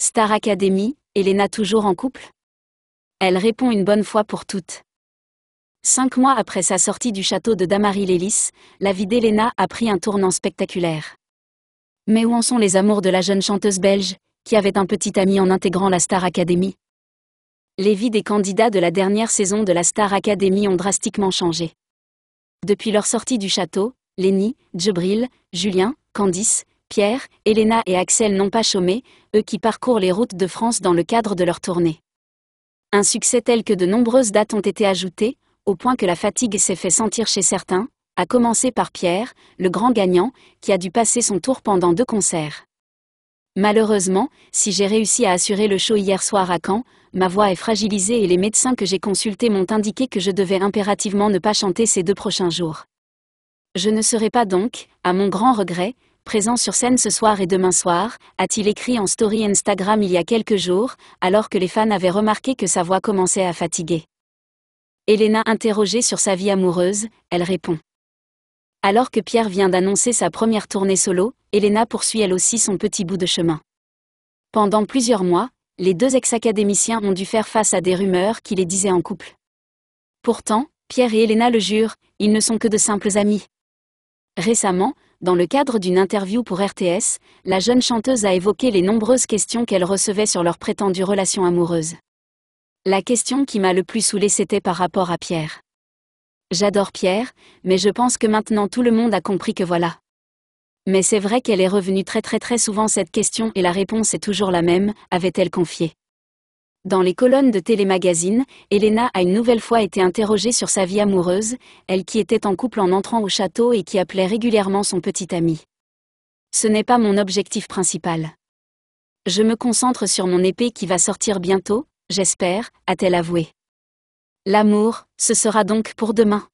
Star Academy, Elena toujours en couple Elle répond une bonne fois pour toutes. Cinq mois après sa sortie du château de Damary-Lélis, la vie d'Elena a pris un tournant spectaculaire. Mais où en sont les amours de la jeune chanteuse belge, qui avait un petit ami en intégrant la Star Academy Les vies des candidats de la dernière saison de la Star Academy ont drastiquement changé. Depuis leur sortie du château, Lenny, Djibril, Julien, Candice, Pierre, Elena et Axel n'ont pas chômé, eux qui parcourent les routes de France dans le cadre de leur tournée. Un succès tel que de nombreuses dates ont été ajoutées, au point que la fatigue s'est fait sentir chez certains, à commencer par Pierre, le grand gagnant, qui a dû passer son tour pendant deux concerts. Malheureusement, si j'ai réussi à assurer le show hier soir à Caen, ma voix est fragilisée et les médecins que j'ai consultés m'ont indiqué que je devais impérativement ne pas chanter ces deux prochains jours. Je ne serai pas donc, à mon grand regret, présent sur scène ce soir et demain soir, a-t-il écrit en story Instagram il y a quelques jours, alors que les fans avaient remarqué que sa voix commençait à fatiguer. Elena interrogée sur sa vie amoureuse, elle répond. Alors que Pierre vient d'annoncer sa première tournée solo, Elena poursuit elle aussi son petit bout de chemin. Pendant plusieurs mois, les deux ex-académiciens ont dû faire face à des rumeurs qui les disaient en couple. Pourtant, Pierre et Elena le jurent, ils ne sont que de simples amis. Récemment, dans le cadre d'une interview pour RTS, la jeune chanteuse a évoqué les nombreuses questions qu'elle recevait sur leur prétendue relation amoureuse. La question qui m'a le plus saoulée c'était par rapport à Pierre. J'adore Pierre, mais je pense que maintenant tout le monde a compris que voilà. Mais c'est vrai qu'elle est revenue très très très souvent cette question et la réponse est toujours la même, avait-elle confié. Dans les colonnes de Télémagazine, Elena a une nouvelle fois été interrogée sur sa vie amoureuse, elle qui était en couple en entrant au château et qui appelait régulièrement son petit ami. Ce n'est pas mon objectif principal. Je me concentre sur mon épée qui va sortir bientôt, j'espère, a-t-elle avoué. L'amour, ce sera donc pour demain.